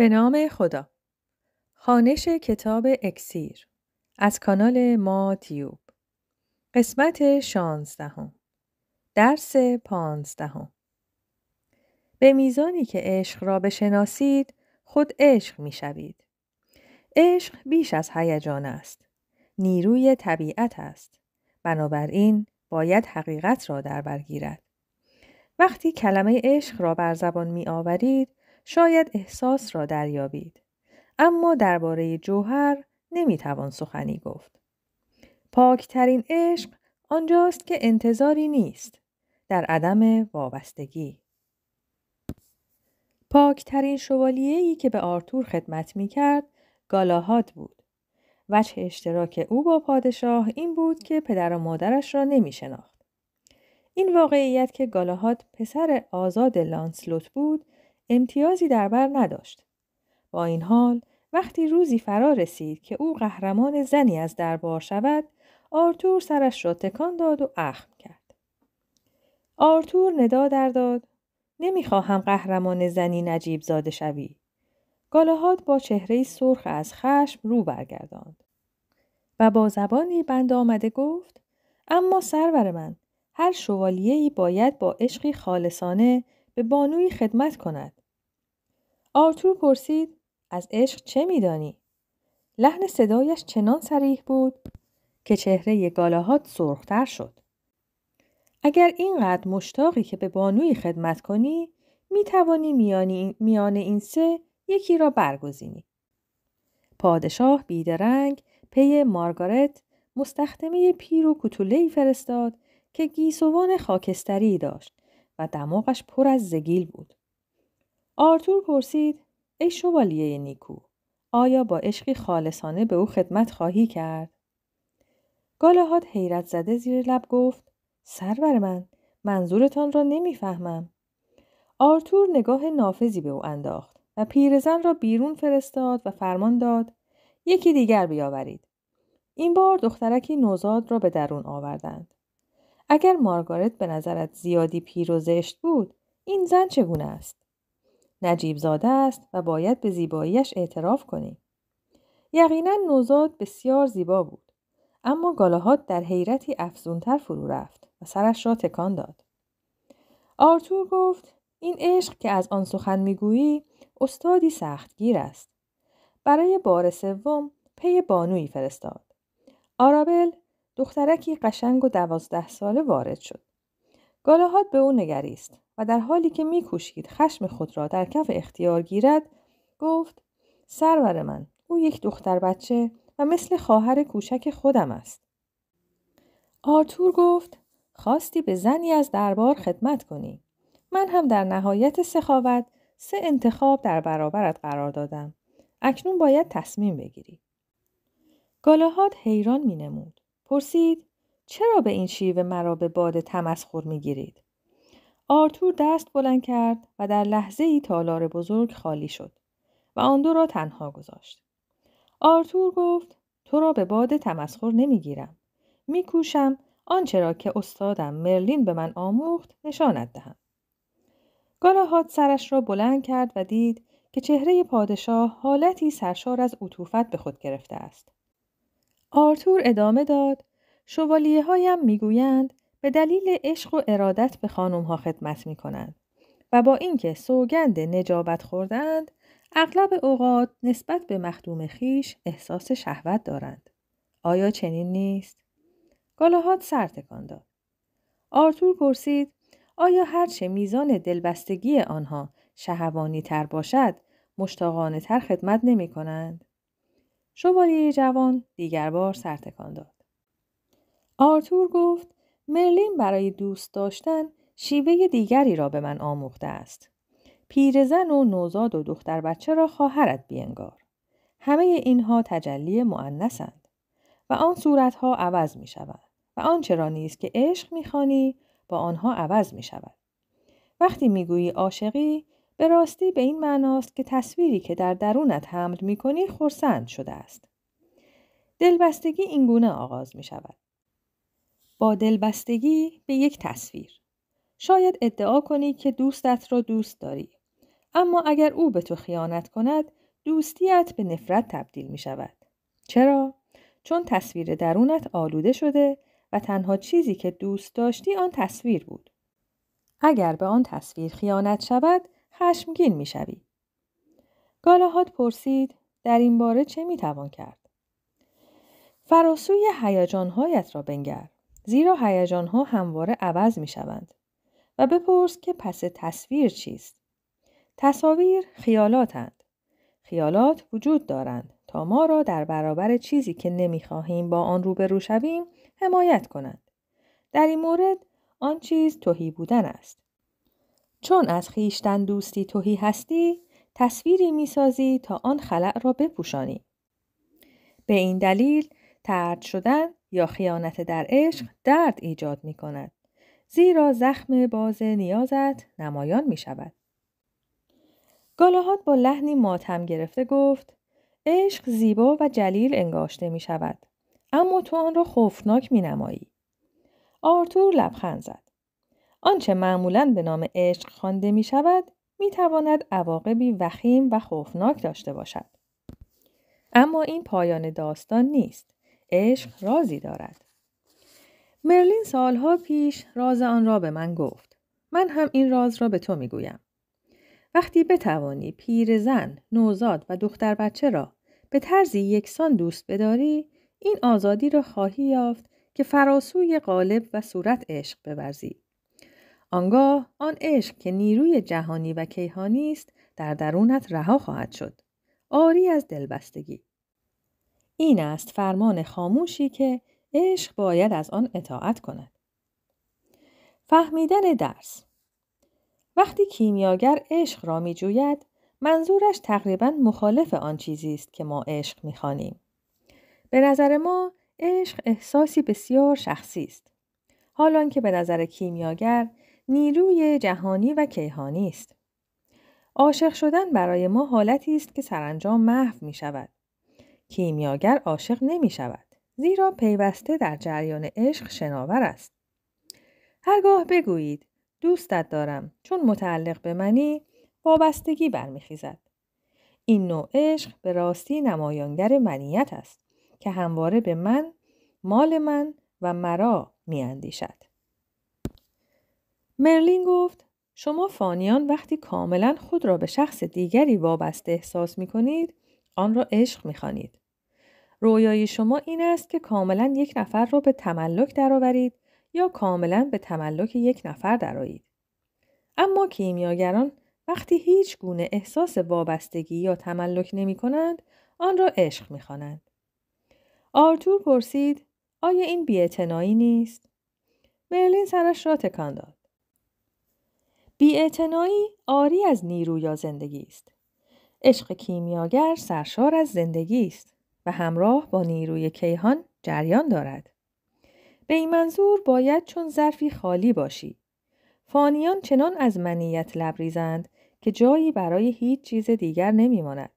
به نام خدا خانش کتاب اکسیر از کانال ما تیوب قسمت شانزدهم درس پانزدهم به میزانی که عشق را بشناسید خود عشق میشوید عشق بیش از هیجان است نیروی طبیعت است بنابراین باید حقیقت را در برگیرد. وقتی کلمه عشق را بر زبان می آورید شاید احساس را دریابید. اما درباره جوهر نمیتوان سخنی گفت. پاکترین عشق آنجاست که انتظاری نیست در عدم وابستگی. پاکترین شوالیهی که به آرتور خدمت می کرد گالاهاد بود. وجه اشتراک او با پادشاه این بود که پدر و مادرش را نمی شناخت. این واقعیت که گالاهاد پسر آزاد لانسلوت بود امتیازی در بر نداشت. با این حال وقتی روزی فرا رسید که او قهرمان زنی از دربار شود آرتور سرش را تکان داد و اخم کرد آرتور ندا درداد، نمیخواهم قهرمان زنی نجیب زاده شوی گالهاد با چهره سرخ از خشم رو برگرداند و با زبانی بند آمده گفت اما سرور من هر شوالیهی باید با عشقی خالصانه به بانوی خدمت کند آرتور پرسید از عشق چه میدانی؟ لحن صدایش چنان سریح بود که چهره گالاهات سرختر شد. اگر اینقدر مشتاقی که به بانوی خدمت کنی می توانی میان این سه یکی را برگزینی. پادشاه بیدرنگ پی مارگارت مستخدمه پیر و کتولهی فرستاد که گیسوان خاکستری داشت و دماغش پر از زگیل بود. آرتور پرسید ای شوالیه نیکو آیا با عشقی خالصانه به او خدمت خواهی کرد؟ گالاهاد حیرت زده زیر لب گفت سرور من منظورتان را نمیفهمم. آرتور نگاه نافذی به او انداخت و پیرزن را بیرون فرستاد و فرمان داد یکی دیگر بیاورید. این بار دخترکی نوزاد را به درون آوردند. اگر مارگارت به نظرت زیادی پیر و زشت بود این زن چگونه است؟ نجیب زاده است و باید به زیباییش اعتراف کنیم. یقینا نوزاد بسیار زیبا بود. اما گالاهات در حیرتی افزونتر فرو رفت و سرش را تکان داد. آرتور گفت این عشق که از آن سخن میگویی استادی سختگیر است. برای بار سوم پی بانویی فرستاد. آرابل دخترکی قشنگ و دوازده ساله وارد شد. گالاهات به او نگریست و در حالی که میکوشید خشم خود را در کف اختیار گیرد گفت سرور من او یک دختر بچه و مثل خواهر کوچک خودم است آرتور گفت خواستی به زنی از دربار خدمت کنی من هم در نهایت سخاوت سه انتخاب در برابرت قرار دادم اکنون باید تصمیم بگیری گالاهاد حیران مینمود پرسید چرا به این شیوه مرا به باد تمسخر گیرید؟ آرتور دست بلند کرد و در لحظه ای تالار بزرگ خالی شد و آن دو را تنها گذاشت. آرتور گفت تو را به باد تمسخر نمیگیرم. میکوشم آنچه را که استادم مرلین به من آموخت نشانت دهم. گالاهات سرش را بلند کرد و دید که چهره پادشاه حالتی سرشار از عطوفت به خود گرفته است. آرتور ادامه داد شوالیه هایم میگویند به دلیل عشق و ارادت به خانم ها خدمت می کنند و با اینکه سوگند نجابت خوردند اغلب اوقات نسبت به مخدوم خیش احساس شهوت دارند. آیا چنین نیست؟ گالاهات سر تکان داد. آرتور پرسید آیا هرچه میزان دلبستگی آنها شهوانی تر باشد مشتاقانه تر خدمت نمی کنند؟ شوالیه جوان دیگر بار سر داد. آرتور گفت مرلین برای دوست داشتن شیوه دیگری را به من آموخته است. پیرزن و نوزاد و دختر بچه را خواهرت بینگار. همه اینها تجلی معنسند و آن صورتها عوض می شود و آنچه را نیست که عشق میخوانی با آنها عوض می شود. وقتی گویی عاشقی به راستی به این معناست که تصویری که در درونت حمل می کنی خورسند شده است. دلبستگی اینگونه آغاز می شود. با دلبستگی به یک تصویر شاید ادعا کنی که دوستت را دوست داری اما اگر او به تو خیانت کند دوستیت به نفرت تبدیل می شود چرا چون تصویر درونت آلوده شده و تنها چیزی که دوست داشتی آن تصویر بود اگر به آن تصویر خیانت شود خشمگین می شوی. پرسید در این باره چه می توان کرد؟ فراسوی هیجانهایت را بنگر. زیرا ها همواره عوض می شوند. و بپرس که پس تصویر چیست؟ تصاویر خیالاتند. خیالات وجود دارند تا ما را در برابر چیزی که نمیخواهیم با آن روبرو شویم حمایت کنند. در این مورد آن چیز توهی بودن است. چون از خیشتن دوستی توهی هستی، تصویری میسازی تا آن خلع را بپوشانی. به این دلیل ترد شدن یا خیانت در عشق درد ایجاد می کند. زیرا زخم باز نیازت نمایان می شود. گالاهات با لحنی ماتم گرفته گفت عشق زیبا و جلیل انگاشته می شود. اما تو آن را خوفناک می نمایی. آرتور لبخند زد. آنچه معمولا به نام عشق خوانده می شود می تواند عواقبی وخیم و خوفناک داشته باشد. اما این پایان داستان نیست. عشق رازی دارد مرلین سالها پیش راز آن را به من گفت من هم این راز را به تو گویم. وقتی بتوانی زن، نوزاد و دختر بچه را به طرزی یکسان دوست بداری این آزادی را خواهی یافت که فراسوی قالب و صورت عشق ببرزی. آنگاه آن عشق که نیروی جهانی و کیهانی است در درونت رها خواهد شد آری از دلبستگی این است فرمان خاموشی که عشق باید از آن اطاعت کند. فهمیدن درس وقتی کیمیاگر عشق را می جوید، منظورش تقریبا مخالف آن چیزی است که ما عشق می خانیم. به نظر ما عشق احساسی بسیار شخصی است. حالان که به نظر کیمیاگر نیروی جهانی و کیهانی است. عاشق شدن برای ما حالتی است که سرانجام محو می شود. کیمیاگر عاشق نمی شود. زیرا پیوسته در جریان عشق شناور است. هرگاه بگویید دوستت دارم چون متعلق به منی وابستگی برمیخیزد. این نوع عشق به راستی نمایانگر منیت است که همواره به من، مال من و مرا میاندیشد. مرلین گفت شما فانیان وقتی کاملا خود را به شخص دیگری وابسته احساس می کنید آن را عشق می خانید. رویای شما این است که کاملا یک نفر را به تملک درآورید یا کاملا به تملک یک نفر درآیید. اما کیمیاگران وقتی هیچ گونه احساس وابستگی یا تملک نمی کنند، آن را عشق می خوانند. آرتور پرسید: آیا این بیاعتنایی نیست؟ مرلین سرش را تکان داد. بیاعتنایی آری از نیرو یا زندگی است. عشق کیمیاگر سرشار از زندگی است. و همراه با نیروی کیهان جریان دارد. به این منظور باید چون ظرفی خالی باشی. فانیان چنان از منیت لبریزند که جایی برای هیچ چیز دیگر نمیماند.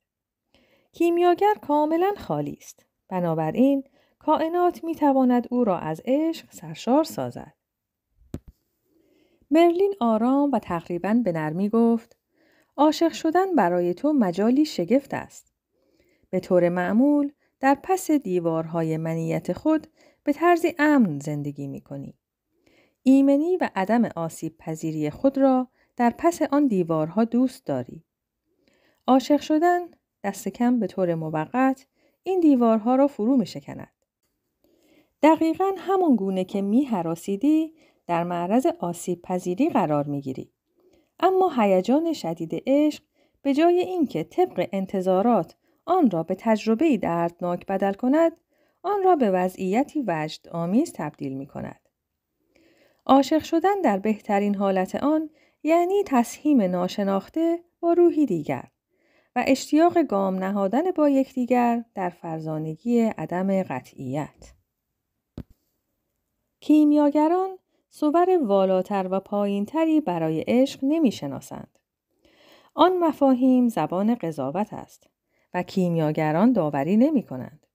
کیمیاگر کاملا خالی است. بنابراین کائنات می تواند او را از عشق سرشار سازد. مرلین آرام و تقریبا به نرمی گفت عاشق شدن برای تو مجالی شگفت است. به طور معمول در پس دیوارهای منیت خود به طرزی امن زندگی می کنی. ایمنی و عدم آسیب پذیری خود را در پس آن دیوارها دوست داری. عاشق شدن دست کم به طور موقت این دیوارها را فرو می شکند. دقیقا همون گونه که می حراسیدی در معرض آسیب پذیری قرار می گیری. اما هیجان شدید عشق به جای اینکه طبق انتظارات آن را به تجربه دردناک بدل کند آن را به وضعیتی وجد آمیز تبدیل می کند. عاشق شدن در بهترین حالت آن یعنی تسهیم ناشناخته با روحی دیگر و اشتیاق گام نهادن با یکدیگر در فرزانگی عدم قطعیت. کیمیاگران صور والاتر و پایینتری برای عشق نمیشناسند. آن مفاهیم زبان قضاوت است. و کیمیاگران داوری نمی کنند.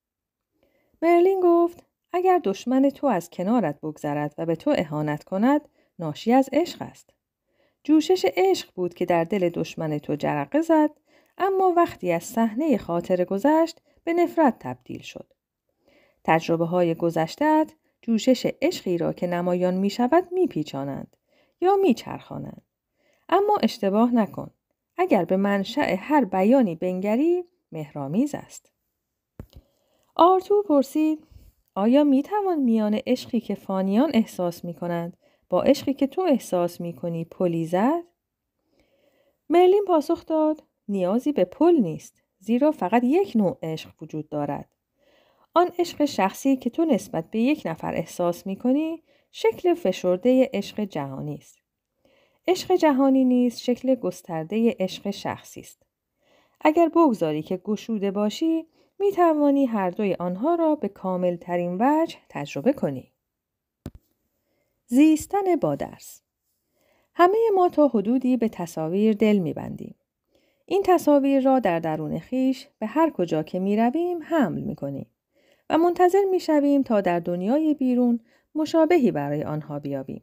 مرلین گفت اگر دشمن تو از کنارت بگذرد و به تو اهانت کند ناشی از عشق است. جوشش عشق بود که در دل دشمن تو جرقه زد اما وقتی از صحنه خاطر گذشت به نفرت تبدیل شد. تجربه های گذشتت جوشش عشقی را که نمایان می شود می پیچانند یا می چرخانند. اما اشتباه نکن. اگر به منشأ هر بیانی بنگری مهرامیز است. آرتور پرسید آیا می توان میان عشقی که فانیان احساس می کنند با عشقی که تو احساس می کنی پلی زد؟ مرلین پاسخ داد نیازی به پل نیست زیرا فقط یک نوع عشق وجود دارد. آن عشق شخصی که تو نسبت به یک نفر احساس می کنی شکل فشرده عشق جهانی است. عشق جهانی نیست شکل گسترده عشق شخصی است. اگر بگذاری که گشوده باشی می توانی هر دوی آنها را به کامل ترین وجه تجربه کنی. زیستن با درس همه ما تا حدودی به تصاویر دل می بندیم. این تصاویر را در درون خیش به هر کجا که می رویم حمل می کنیم و منتظر می شویم تا در دنیای بیرون مشابهی برای آنها بیابیم.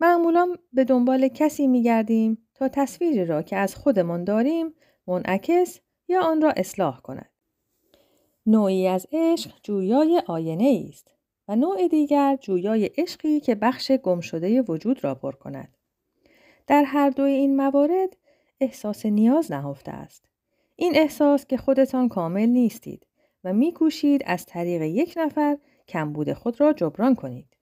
معمولا به دنبال کسی می گردیم تا تصویری را که از خودمان داریم منعکس یا آن را اصلاح کند. نوعی از عشق جویای آینه است و نوع دیگر جویای عشقی که بخش گم شده وجود را پر کند. در هر دوی این موارد احساس نیاز نهفته است. این احساس که خودتان کامل نیستید و میکوشید از طریق یک نفر کمبود خود را جبران کنید.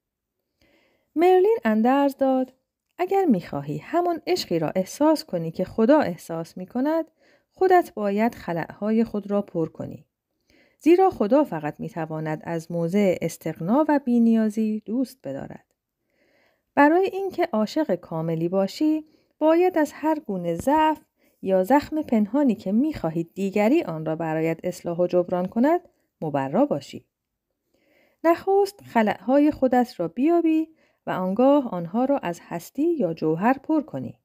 مرلین اندرز داد اگر میخواهی همان عشقی را احساس کنی که خدا احساس می کند خودت باید خلعهای خود را پر کنی. زیرا خدا فقط میتواند از موضع استقنا و بینیازی دوست بدارد. برای اینکه عاشق کاملی باشی باید از هر گونه ضعف یا زخم پنهانی که میخواهید دیگری آن را برایت اصلاح و جبران کند مبرا باشی نخست خلعهای خودت را بیابی و آنگاه آنها را از هستی یا جوهر پر کنی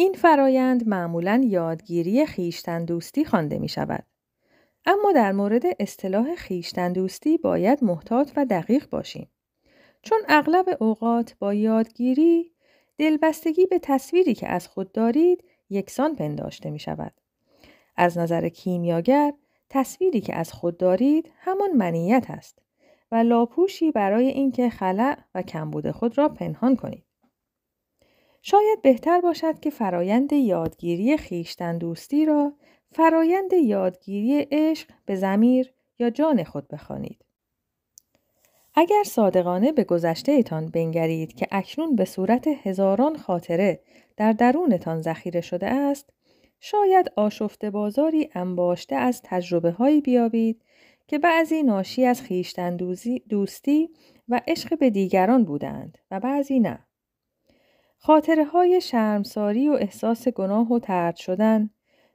این فرایند معمولا یادگیری خیشتندوستی خوانده می شود. اما در مورد اصطلاح خیشتندوستی باید محتاط و دقیق باشیم. چون اغلب اوقات با یادگیری دلبستگی به تصویری که از خود دارید یکسان پنداشته می شود. از نظر کیمیاگر تصویری که از خود دارید همان منیت است و لاپوشی برای اینکه خلع و کمبود خود را پنهان کنید. شاید بهتر باشد که فرایند یادگیری خیشتن دوستی را فرایند یادگیری عشق به زمیر یا جان خود بخوانید. اگر صادقانه به گذشته ایتان بنگرید که اکنون به صورت هزاران خاطره در درونتان ذخیره شده است، شاید آشفت بازاری انباشته از تجربه هایی بیابید که بعضی ناشی از خیشتن دوستی و عشق به دیگران بودند و بعضی نه. خاطره های شرمساری و احساس گناه و ترد شدن،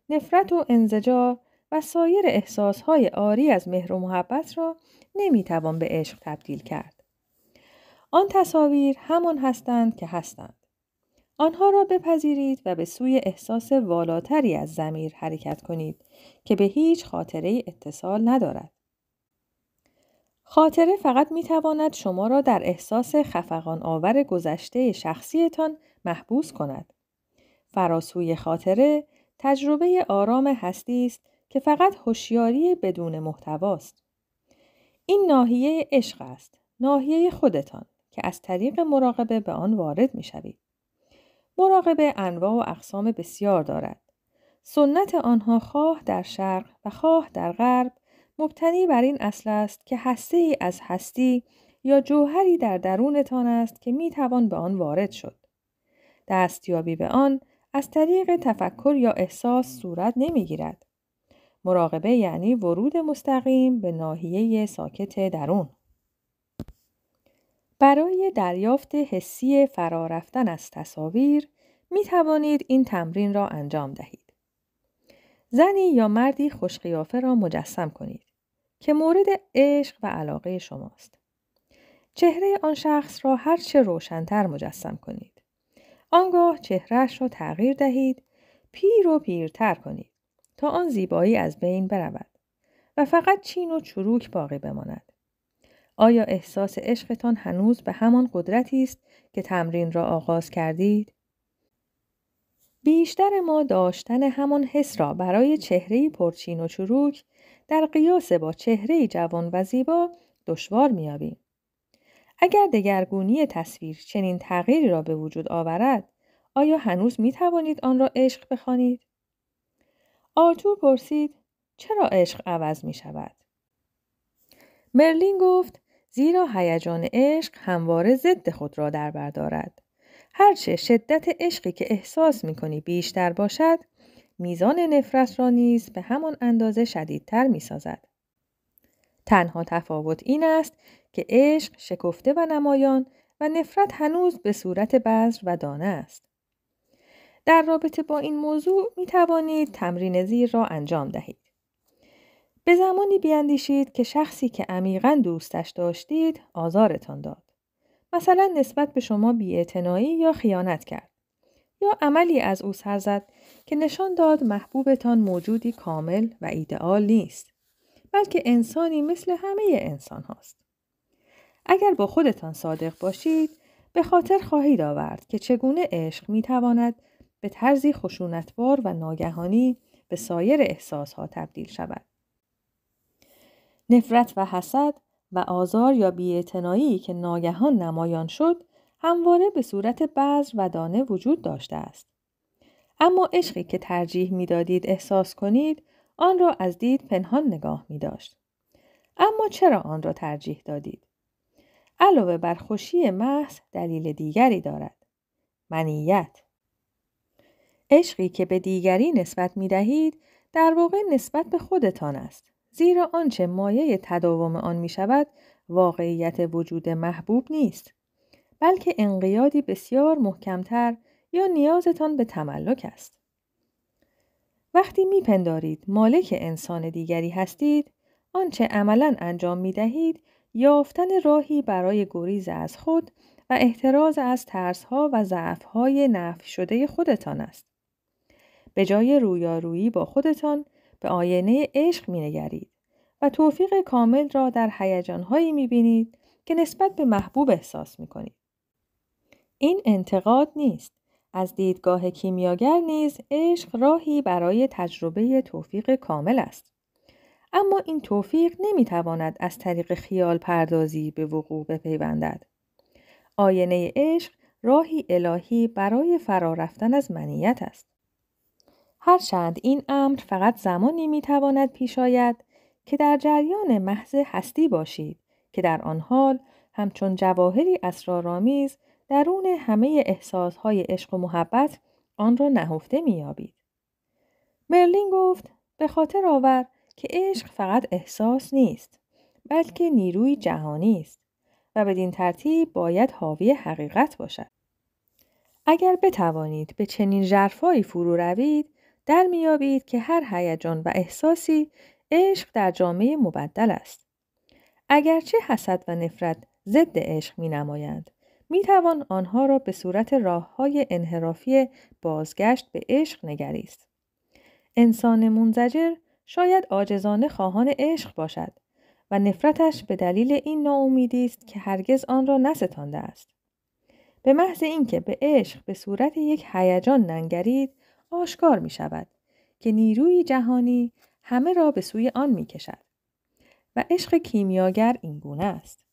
نفرت و انزجا و سایر احساس های آری از مهر و محبت را نمیتوان به عشق تبدیل کرد. آن تصاویر همان هستند که هستند. آنها را بپذیرید و به سوی احساس والاتری از زمیر حرکت کنید که به هیچ خاطره اتصال ندارد. خاطره فقط می تواند شما را در احساس خفقان آور گذشته شخصیتان محبوس کند. فراسوی خاطره تجربه آرام هستی است که فقط هوشیاری بدون محتواست. این ناحیه عشق است، ناحیه خودتان که از طریق مراقبه به آن وارد می شوید. مراقبه انواع و اقسام بسیار دارد. سنت آنها خواه در شرق و خواه در غرب مبتنی بر این اصل است که هسته ای از هستی یا جوهری در درونتان است که می توان به آن وارد شد. دستیابی به آن از طریق تفکر یا احساس صورت نمی گیرد. مراقبه یعنی ورود مستقیم به ناحیه ساکت درون. برای دریافت حسی فرارفتن از تصاویر می توانید این تمرین را انجام دهید. زنی یا مردی خوشقیافه را مجسم کنید که مورد عشق و علاقه شماست. چهره آن شخص را هرچه روشنتر مجسم کنید. آنگاه چهرهش را تغییر دهید، پیر و پیرتر کنید تا آن زیبایی از بین برود و فقط چین و چروک باقی بماند. آیا احساس عشقتان هنوز به همان قدرتی است که تمرین را آغاز کردید؟ بیشتر ما داشتن همان حس را برای چهره پرچین و چروک در قیاس با چهره جوان و زیبا دشوار میابیم. اگر دگرگونی تصویر چنین تغییری را به وجود آورد آیا هنوز می توانید آن را عشق بخوانید آرتور پرسید چرا عشق عوض می شود مرلین گفت زیرا هیجان عشق همواره ضد خود را در بر دارد هرچه شدت عشقی که احساس می کنی بیشتر باشد میزان نفرت را نیز به همان اندازه شدیدتر می سازد. تنها تفاوت این است که عشق شکفته و نمایان و نفرت هنوز به صورت بذر و دانه است. در رابطه با این موضوع می توانید تمرین زیر را انجام دهید. به زمانی بیاندیشید که شخصی که عمیقا دوستش داشتید آزارتان داد. مثلا نسبت به شما بیاعتنایی یا خیانت کرد یا عملی از او سر زد که نشان داد محبوبتان موجودی کامل و ایدئال نیست بلکه انسانی مثل همه انسان هاست. اگر با خودتان صادق باشید به خاطر خواهید آورد که چگونه عشق می تواند به طرزی خشونتبار و ناگهانی به سایر احساس ها تبدیل شود. نفرت و حسد و آزار یا بیعتنائی که ناگهان نمایان شد همواره به صورت بذر و دانه وجود داشته است اما عشقی که ترجیح میدادید احساس کنید آن را از دید پنهان نگاه می داشت. اما چرا آن را ترجیح دادید؟ علاوه بر خوشی محض دلیل دیگری دارد. منیت عشقی که به دیگری نسبت می دهید در واقع نسبت به خودتان است. زیرا آنچه مایه تداوم آن می شود واقعیت وجود محبوب نیست بلکه انقیادی بسیار محکمتر یا نیازتان به تملک است وقتی میپندارید مالک انسان دیگری هستید آنچه عملا انجام می دهید یافتن راهی برای گریز از خود و احتراز از ترسها و ضعفهای نفی شده خودتان است. به جای رویارویی با خودتان به آینه عشق نگرید و توفیق کامل را در هیجانهایی میبینید که نسبت به محبوب احساس میکنید این انتقاد نیست از دیدگاه کیمیاگر نیز عشق راهی برای تجربه توفیق کامل است اما این توفیق نمیتواند از طریق خیال پردازی به وقوع بپیوندد آینه عشق راهی الهی برای فرارفتن از منیت است هرچند این امر فقط زمانی می تواند پیش آید که در جریان محض هستی باشید که در آن حال همچون جواهری اسرارآمیز درون همه احساسهای عشق و محبت آن را نهفته مییابید مرلین گفت به خاطر آور که عشق فقط احساس نیست بلکه نیروی جهانی است و بدین ترتیب باید حاوی حقیقت باشد اگر بتوانید به چنین ژرفایی فرو روید در میابید که هر هیجان و احساسی عشق در جامعه مبدل است. اگرچه حسد و نفرت ضد عشق می نمایند، می توان آنها را به صورت راه های انحرافی بازگشت به عشق نگریست. انسان منزجر شاید آجزانه خواهان عشق باشد و نفرتش به دلیل این ناامیدی است که هرگز آن را نستانده است. به محض اینکه به عشق به صورت یک هیجان ننگرید، آشکار می شود که نیروی جهانی همه را به سوی آن می کشد و عشق کیمیاگر این گونه است.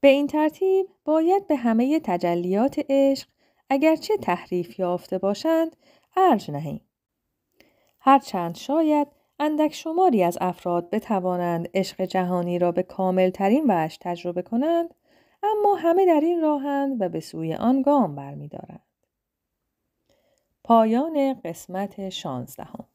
به این ترتیب باید به همه تجلیات عشق اگرچه تحریف یافته باشند ارج نهیم. هرچند شاید اندک شماری از افراد بتوانند عشق جهانی را به کامل ترین وش تجربه کنند اما همه در این راهند و به سوی آن گام برمیدارند. پایان قسمت شانزدهم